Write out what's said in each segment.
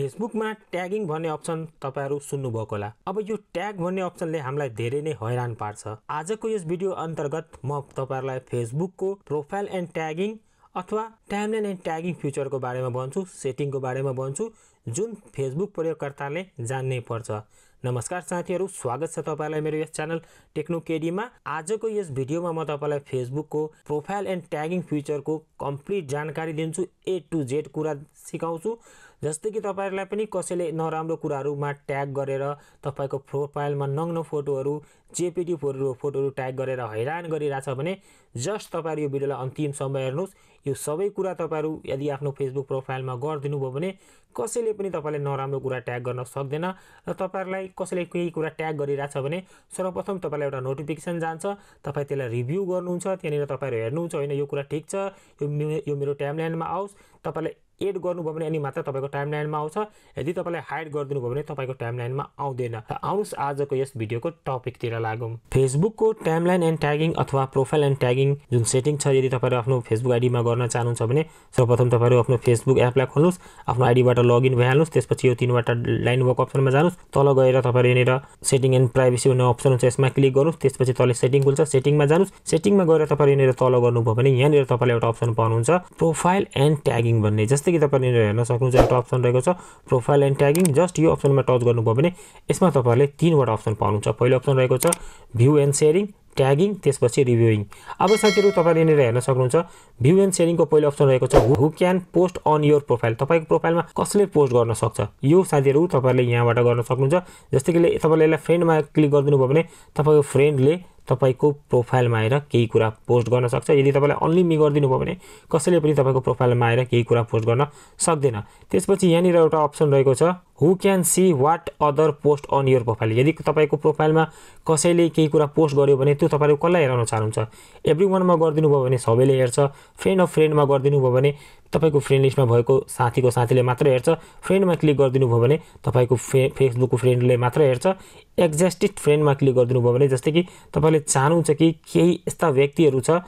फेसबुकमा ट्यागिङ भन्ने अप्सन तपाईँहरू सुन्नुभएको होला अब यो ट्याग भन्ने अप्सनले हामीलाई धेरै नै हैरान पार्छ आजको यस भिडियो अन्तर्गत म तपाईँहरूलाई फेसबुकको प्रोफाइल एन्ड ट्यागिङ अथवा टाइमलाइन एन्ड ट्यागिङ फ्युचरको बारेमा भन्छु सेटिङको बारेमा भन्छु जुन फेसबुक प्रयोगकर्ताले जान्नै पर्छ नमस्कार साथीहरू स्वागत छ तपाईँलाई मेरो यस च्यानल टेक्नो केडीमा आजको यस भिडियोमा म तपाईँलाई फेसबुकको प्रोफाइल एन्ड ट्यागिङ फ्युचरको कम्प्लिट जानकारी दिन्छु ए टु जेड कुरा सिकाउँछु जस्तै कि तपाईँहरूलाई पनि कसैले नराम्रो कुराहरूमा ट्याग गरेर तपाईँको प्रोफाइलमा नग्न फोटोहरू जेपिटी फोटो फोटोहरू ट्याग गरेर हैरान गरिरहेछ भने जस्ट तपाईँहरू यो भिडियोलाई अन्तिम अन्तिमसम्म हेर्नुहोस् यो सबै कुरा तपाईँहरू यदि आफ्नो फेसबुक प्रोफाइलमा गरिदिनु भयो भने कसैले पनि तपाईँले नराम्रो कुरा ट्याग गर्न सक्दैन र तपाईँहरूलाई कसैले केही कुरा ट्याग गरिरहेछ भने सर्वप्रथम तपाईँलाई एउटा नोटिफिकेसन जान्छ तपाईँ त्यसलाई रिभ्यू गर्नुहुन्छ त्यहाँनिर तपाईँहरू हेर्नुहुन्छ होइन यो कुरा ठिक छ यो मेरो ल्यान्डमा आओस् तपाईँलाई एड गर्नुभयो भने अनि मात्र तपाईँको टाइम लाइनमा आउँछ यदि तपाईँलाई हाइड गरिदिनुभयो भने तपाईँको टाइम लाइनमा आउँदैन आउनुहोस् आजको यस भिडियोको टपिकतिर लागौँ फेसबुकको टाइम लाइन एन्ड ट्यागिङ अथवा प्रोफाइल एन्ड ट्यागिङ जुन सेटिङ छ यदि तपाईँहरू आफ्नो फेसबुक आइडीमा गर्न चाहनुहुन्छ भने सर्वप्रथम तपाईँहरू आफ्नो फेसबुक एपलाई खोल्नुहोस् आफ्नो आइडीबाट लगइन भइहाल्नुहोस् त्यसपछि यो तिनवटा लाइन वर्क अप्सनमा जानुहोस् तल गएर तपाईँहरू यहाँनिर सेटिङ एन्ड प्राइभेसी भन्ने अप्सन हुन्छ यसमा क्लिक गर्नुहोस् त्यसपछि तल सेटिङ खुल्छ सेटिङमा जानुहोस् सेटिङमा गएर तपाईँहरू यहाँनिर तल गर्नुभयो भने यहाँनिर तपाईँलाई एउटा अप्सन पाउनुहुन्छ प्रोफाइल एन्ड ट्यागिङ भन्ने जस्तै जस्तै कि तपाईँले हेर्न सक्नुहुन्छ एउटा अप्सन रहेको छ प्रोफाइल एन्ड ट्यागिङ जस्ट यो अप्सनमा टच गर्नुभयो भने यसमा तपाईँहरूले तिनवटा अप्सन पाउनुहुन्छ पहिलो अप्सन रहेको छ भ्यू एन्ड सेयरिङ ट्यागिङ त्यसपछि रिभ्युइङ अब साथीहरू तपाईँले यहाँनिर हेर्न सक्नुहुन्छ भ्यू एन्ड सेयरिङको पहिलो अप्सन रहेको छ who can post on your profile तपाईँको प्रोफाइलमा कसले पोस्ट गर्न सक्छ यो साथीहरू तपाईँहरूले यहाँबाट गर्न सक्नुहुन्छ जस्तै कि तपाईँले यसलाई फ्रेन्डमा क्लिक गरिदिनु भयो भने तपाईँको फ्रेन्डले तपाईँको प्रोफाइलमा आएर केही कुरा पोस्ट गर्न सक्छ यदि तपाईँलाई अन्ली मी गरिदिनु भयो भने कसैले पनि तपाईँको प्रोफाइलमा आएर केही कुरा पोस्ट गर्न सक्दैन त्यसपछि यहाँनिर एउटा अप्सन रहेको छ who can see what other post on your profile यदि तपाईँको प्रोफाइलमा कसैले केही कुरा पोस्ट गर्यो भने त्यो तपाईँले कसलाई हेराउन चाहनुहुन्छ एभ्री वानमा गरिदिनु भयो भने सबैले हेर्छ फ्रेन्ड अफ फ्रेन्डमा गरिदिनु भयो भने तपाईँको फ्रेन्ड लिस्टमा भएको साथीको साथीले मात्र हेर्छ फ्रेन्डमा क्लिक गरिदिनु भयो भने तपाईँको फे फेसबुकको फ्रेन्डले मात्र हेर्छ एक्जेस्टेड फ्रेन्डमा क्लिक गरिदिनु भयो भने जस्तै कि तपाईँले चाहनुहुन्छ कि केही यस्ता व्यक्तिहरू छ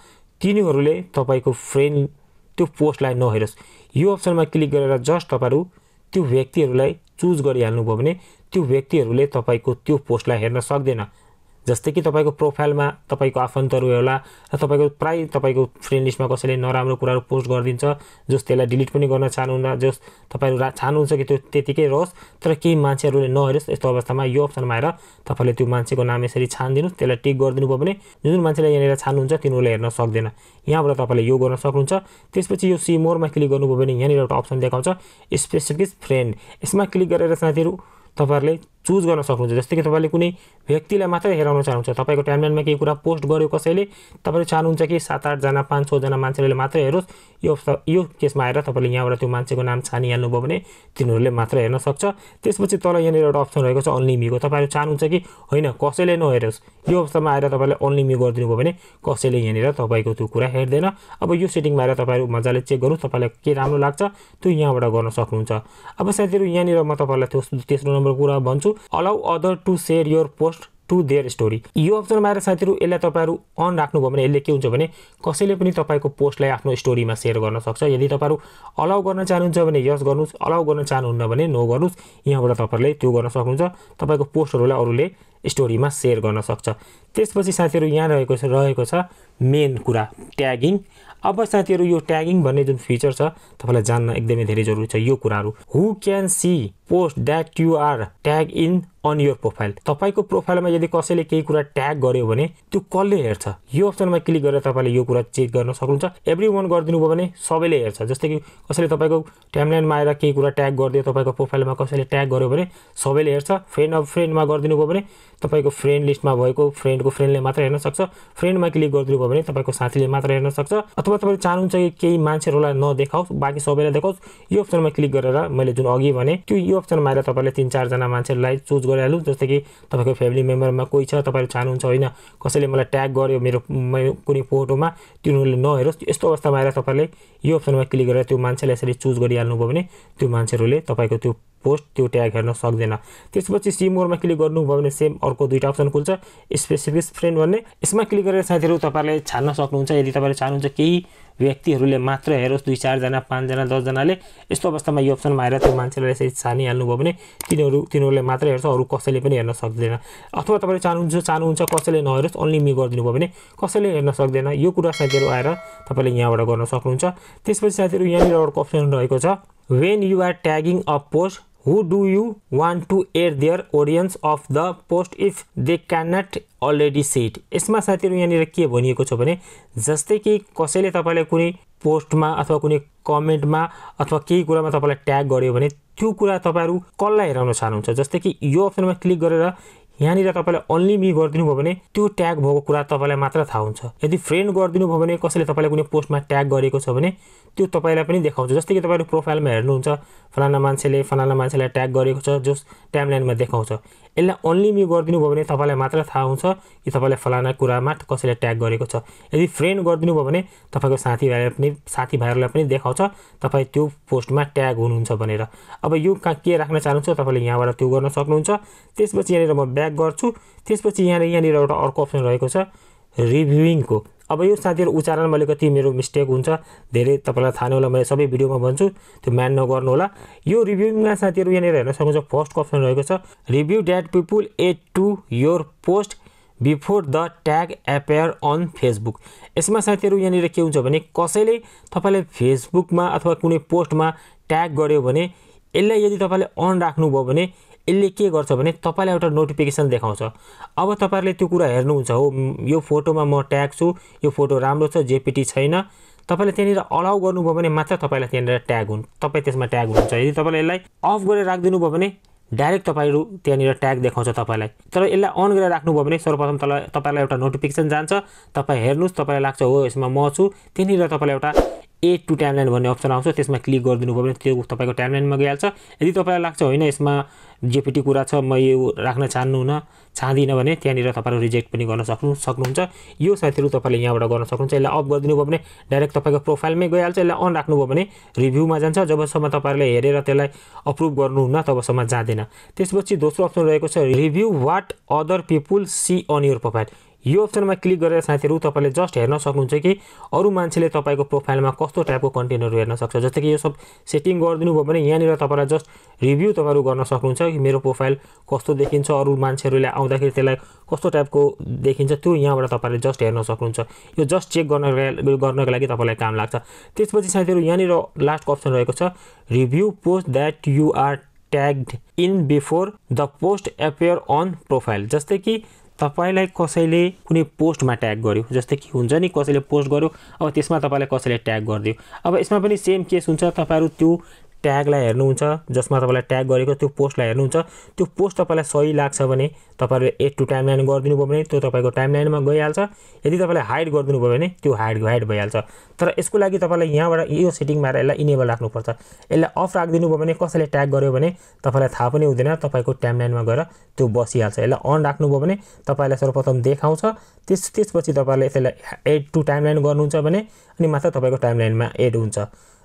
तिनीहरूले तपाईँको फ्रेन्ड त्यो पोस्टलाई नहेरोस् यो अप्सनमा क्लिक गरेर जस्ट तपाईँहरू त्यो व्यक्तिहरूलाई चुज गरिहाल्नुभयो भने त्यो व्यक्तिहरूले तपाईँको त्यो पोस्टलाई हेर्न सक्दैन जस्तै कि तपाईँको प्रोफाइलमा तपाईँको आफन्तहरू होला र तपाईँको प्राय तपाईँको फ्रेन्ड लिस्टमा कसैले नराम्रो कुराहरू पोस्ट गरिदिन्छ जस त्यसलाई डिलिट पनि गर्न चाहनुहुन्न जस तपाईँहरू चाहनुहुन्छ कि त्यो त्यतिकै रहोस् तर केही मान्छेहरूले नहेरोस् यस्तो अवस्थामा यो अप्सनमा आएर तपाईँले त्यो मान्छेको नाम यसरी छानिदिनुहोस् त्यसलाई टिक गरिदिनु भयो भने जुन जुन मान्छेलाई यहाँनिर छान्नुहुन्छ तिनीहरूले हेर्न सक्दैन यहाँबाट तपाईँले यो गर्न सक्नुहुन्छ त्यसपछि यो सिमोरमा क्लिक गर्नुभयो भने यहाँनिर एउटा अप्सन देखाउँछ स्पेसिफिक फ्रेन्ड यसमा क्लिक गरेर साथीहरू तपाईँहरूले चुज गर्न सक्नुहुन्छ जस्तै कि तपाईँले कुनै व्यक्तिलाई मात्रै हेराउन चाहनुहुन्छ तपाईँको टाइमलाइनमा केही कुरा पोस्ट गर्यो कसैले तपाईँले चाहनुहुन्छ कि सात आठजना पाँच छजना मान्छेले मात्रै हेरोस् यो यो केसमा आएर तपाईँले यहाँबाट त्यो मान्छेको नाम छानिहाल्नुभयो भने तिनीहरूले मात्र हेर्न सक्छ त्यसपछि तल यहाँनिर एउटा अप्सन रहेको छ अन्ली तपाईँहरू चाहनुहुन्छ कि होइन कसैले नहेरोस् यो अवस्थामा आएर तपाईँले अन्ली मी गरिदिनु भयो भने कसैले यहाँनिर तपाईँको त्यो कुरा हेर्दैन अब यो सेटिङमा आएर तपाईँहरू मजाले चेक गर्नु तपाईँलाई के राम्रो लाग्छ त्यो यहाँबाट गर्न सक्नुहुन्छ अब साथीहरू यहाँनिर म तपाईँलाई त्यो तेस्रो नम्बर कुरा भन्छु allow other to share your post to their story यो अप्सनमा आएर साथीहरू यसलाई तपाईँहरू अन राख्नुभयो भने यसले के हुन्छ भने कसैले पनि तपाईँको पोस्टलाई आफ्नो स्टोरीमा सेयर गर्न सक्छ यदि तपाईँहरू अलाउ गर्न चाहनुहुन्छ भने यस गर्नुहोस् अलाउ गर्न चाहनुहुन्न भने नो गर्नुहोस् यहाँबाट तपाईँहरूले त्यो गर्न सक्नुहुन्छ तपाईँको पोस्टहरूलाई अरूले स्टोरीमा सेयर गर्न सक्छ त्यसपछि साथीहरू यहाँ रहेको छ रहेको छ मेन कुरा ट्यागिङ अब साथीहरू यो ट्यागिङ भन्ने जुन फिचर छ तपाईँलाई जान्न एकदमै धेरै जरुरी छ यो कुराहरू who can see post that you are tag in on your profile तपाईँको प्रोफाइलमा यदि कसैले केही कुरा ट्याग गर्यो भने त्यो कसले हेर्छ यो अप्सनमा क्लिक गरेर तपाईँले यो कुरा चेक गर्न सक्नुहुन्छ एभ्री वान गरिदिनु भयो भने सबैले हेर्छ जस्तै कि कसैले तपाईँको टाइमलाइनमा आएर केही कुरा ट्याग गरिदियो तपाईँको प्रोफाइलमा कसैले ट्याग गर्यो भने सबैले हेर्छ फ्रेन्ड अफ फ्रेन्डमा गरिदिनु भयो भने तपाईँको फ्रेन्ड लिस्टमा भएको फ्रेन्डको फ्रेन्डले मात्र हेर्न सक्छ फ्रेन्डमा क्लिक गरिदिनु भयो भने तपाईँको साथीले मात्र हेर्न सक्छ अथवा तपाईँले चाहनुहुन्छ कि केही मान्छेहरूलाई नदेखाओस् बाँकी सबैलाई देखाओस् यो अप्सनमा क्लिक गरेर मैले जुन अघि भने त्यो यो अप्सनमा आएर तपाईँले तिन चारजना मान्छेलाई चुज गरिहाल्नु जस्तै कि तपाईँको फ्यामिली मेम्बरमा कोही छ तपाईँले चाहनुहुन्छ होइन कसैले मलाई ट्याग गर्यो मेरो कुनै फोटोमा तिनीहरूले नहेरोस् यस्तो अवस्थामा आएर तपाईँले यो अप्सनमा क्लिक गरेर त्यो मान्छेलाई यसरी चुज गरिहाल्नुभयो भने त्यो मान्छेहरूले तपाईँको त्यो पोस्ट त्यो ट्याग हेर्न सक्दैन त्यसपछि सी मोरमा क्लिक गर्नुभयो भने सेम अर्को दुईवटा अप्सन खुल्छ स्पेसिफिक फ्रेन्ड भन्ने यसमा क्लिक गरेर साथीहरू तपाईँले छान्न सक्नुहुन्छ यदि तपाईँले चाहनुहुन्छ केही व्यक्तिहरूले मात्र हेरोस् दुई चारजना पाँचजना दसजनाले यस्तो अवस्थामा यो अप्सनमा आएर त्यो मान्छेलाई यसरी छानिहाल्नु भयो भने तिनीहरू तिनीहरूले मात्र हेर्छ अरू कसैले पनि हेर्न सक्दैन अथवा तपाईँले चाहनुहुन्छ चाहनुहुन्छ कसैले नहेरोस् ओन्ली मी गरिदिनु भयो भने कसैले हेर्न सक्दैन यो कुरा साथीहरू आएर तपाईँले यहाँबाट गर्न सक्नुहुन्छ त्यसपछि साथीहरू यहाँनिर अर्को अप्सन रहेको छ when you are tagging a post who do you want to air their audience of the post if they cannot already it यसमा साथीहरू यहाँनिर के भनिएको छ भने जस्तै कि कसैले तपाईँलाई कुनै पोस्टमा अथवा कुनै कमेन्टमा अथवा केही कुरामा तपाईँलाई ट्याग गर्यो भने त्यो कुरा तपाईँहरू कसलाई हेराउन चाहनुहुन्छ जस्तै कि यो अप्सनमा क्लिक गरेर यहाँनिर तपाईँले अन्ली मी गरिदिनु भयो भने त्यो ट्याग भएको कुरा तपाईँलाई मात्र थाहा हुन्छ यदि फ्रेन्ड गरिदिनु भयो भने कसैले तपाईँलाई कुनै पोस्टमा ट्याग गरेको छ भने त्यो तपाईँलाई पनि देखाउँछ जस्तै कि तपाईँले प्रोफाइलमा हेर्नुहुन्छ फलाना मान्छेले फलाना मान्छेलाई ट्याग गरेको छ जस टाइमलाइनमा देखाउँछ यसलाई ओन्ली मी गरिदिनु भयो भने तपाईँलाई मात्र थाहा हुन्छ कि तपाईँलाई फलाना कुरामा कसैले ट्याग गरेको छ यदि फ्रेन्ड गरिदिनु भयो भने तपाईँको साथीभाइलाई पनि साथीभाइहरूलाई पनि देखाउँछ तपाईँ त्यो पोस्टमा ट्याग हुनुहुन्छ भनेर अब यो कहाँ के राख्न चाहनुहुन्छ तपाईँले यहाँबाट त्यो गर्न सक्नुहुन्छ त्यसपछि यहाँनिर म ब्याक गर्छु त्यसपछि यहाँनिर यहाँनिर एउटा अर्को अप्सन रहेको छ रिभ्युइङको अब यो साथीहरू उच्चारणमा अलिकति मेरो मिस्टेक हुन्छ धेरै तपाईँलाई थाहा नै होला मैले सबै भिडियोमा भन्छु त्यो म्यान होला यो रिभ्युमा साथीहरू यहाँनिर हेर्न सक्नुहुन्छ फर्स्ट अप्सन रहेको छ review that people add to your post before the tag appear on Facebook यसमा साथीहरू यहाँनिर के हुन्छ भने कसैले तपाईँले फेसबुकमा अथवा कुनै पोस्टमा ट्याग गर्यो भने यसलाई यदि तपाईँले अन राख्नुभयो भने यसले के गर्छ भने तपाईँलाई एउटा नोटिफिकेसन देखाउँछ अब तपाईँहरूले त्यो कुरा हेर्नुहुन्छ हो यो फोटोमा म ट्याग छु यो फोटो राम्रो छ जेपिटी छैन तपाईँले त्यहाँनिर अलाउ गर्नुभयो भने मात्र तपाईँलाई त्यहाँनिर ट्याग हुन् तपाईँ त्यसमा ट्याग हुनुहुन्छ यदि तपाईँले यसलाई अफ गरेर राखिदिनु भयो भने डाइरेक्ट तपाईँहरू त्यहाँनिर ट्याग देखाउँछ तपाईँलाई तर यसलाई अन गरेर राख्नुभयो भने सर्वप्रथम तपाईँलाई तपाईँलाई एउटा नोटिफिकेसन जान्छ तपाईँ हेर्नुहोस् तपाईँलाई लाग्छ हो यसमा म छु त्यहाँनिर तपाईँलाई एउटा ए टु टाइमलाइन भन्ने अप्सन आउँछ त्यसमा क्लिक गरिदिनु भयो भने त्यो तपाईँको टाइमलाइनमा गइहाल्छ यदि तपाईँलाई लाग्छ होइन यसमा जेपिटी कुरा छ म यो राख्न चाहनुहुन्न चाहदिनँ भने त्यहाँनिर तपाईँहरू रिजेक्ट पनि गर्न सक्नु सक्नुहुन्छ यो साथीहरू तपाईँले यहाँबाट गर्न सक्नुहुन्छ यसलाई अफ गरिदिनु भयो भने डाइरेक्ट तपाईँको प्रोफाइलमै गइहाल्छ यसलाई अन राख्नुभयो भने रिभ्यूमा जान्छ जबसम्म तपाईँहरूले हेरेर त्यसलाई अप्रुभ गर्नुहुन्न तबसम्म जाँदैन त्यसपछि दोस्रो अप्सन रहेको छ review what other people see on your profile यो अप्सनमा क्लिक गरेर साथीहरू तपाईँले जस्ट हेर्न सक्नुहुन्छ कि अरू मान्छेले तपाईँको प्रोफाइलमा कस्तो टाइपको कन्टेन्टहरू हेर्न सक्छ जस्तो कि यो सब सेटिङ गरिदिनु भयो भने यहाँनिर तपाईँलाई जस्ट रिभ्यू तपाईँहरू गर्न सक्नुहुन्छ कि मेरो प्रोफाइल कस्तो देखिन्छ अरू मान्छेहरूले आउँदाखेरि त्यसलाई कस्तो टाइपको देखिन्छ त्यो यहाँबाट तपाईँले जस्ट हेर्न सक्नुहुन्छ यो जस्ट चेक गर्न गर्नको लागि तपाईँलाई काम लाग्छ त्यसपछि साथीहरू यहाँनिर लास्ट अप्सन रहेको छ review post that you are tagged in before the post appear on profile जस्तै कि तपाईँलाई कसैले कुनै पोस्टमा ट्याग गर्यो जस्तै कि हुन्छ नि कसैले पोस्ट गर्यो अब त्यसमा तपाईँलाई कसैले ट्याग गरिदियो अब यसमा पनि सेम केस हुन्छ तपाईँहरू त्यो ट्यागलाई हेर्नुहुन्छ जसमा तपाईँलाई ट्याग गरेको त्यो पोस्टलाई हेर्नुहुन्छ त्यो पोस्ट तपाईँलाई सही लाग्छ भने तपाईँहरूले एड टु टाइम लाइन गरिदिनु भयो भने त्यो तपाईँको टाइम लाइनमा गइहाल्छ यदि तपाईँले हाइड गरिदिनु भयो भने त्यो हाइड हाइड भइहाल्छ तर यसको लागि तपाईँलाई यहाँबाट यो सेटिङमा आएर यसलाई इनेबल राख्नुपर्छ यसलाई अफ राखिदिनु भयो भने कसैले ट्याग गर्यो भने तपाईँलाई थाहा पनि हुँदैन तपाईँको टाइम लाइनमा गएर त्यो बसिहाल्छ यसलाई अन राख्नुभयो भने तपाईँलाई सर्वप्रथम देखाउँछ त्यस त्यसपछि तपाईँले यसलाई एड टु टाइम लाइन गर्नुहुन्छ भने अनि मात्र तपाईँको टाइम लाइनमा एड हुन्छ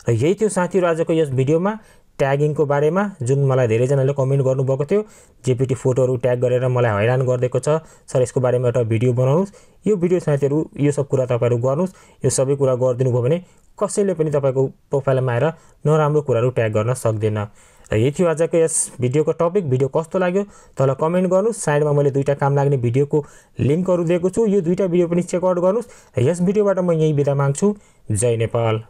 र यही थियो साथीहरू आजको यस भिडियोमा ट्यागिङको बारेमा जुन मलाई धेरैजनाले कमेन्ट गर्नुभएको थियो जेपिटी फोटोहरू ट्याग गरेर मलाई हैरान गरिदिएको छ सर यसको बारेमा एउटा भिडियो बनाउनुहोस् यो भिडियो साथीहरू यो सब कुरा तपाईँहरू गर्नुहोस् यो सबै कुरा गरिदिनु भयो भने कसैले पनि तपाईँको प्रोफाइलमा आएर नराम्रो कुराहरू ट्याग गर्न सक्दैन र यही थियो आजको यस भिडियोको टपिक भिडियो कस्तो लाग्यो तल कमेन्ट गर्नुहोस् साइडमा मैले दुईवटा काम लाग्ने भिडियोको लिङ्कहरू दिएको छु यो दुईवटा भिडियो पनि चेकआउट गर्नुहोस् र यस भिडियोबाट म यहीँ बिदा माग्छु जय नेपाल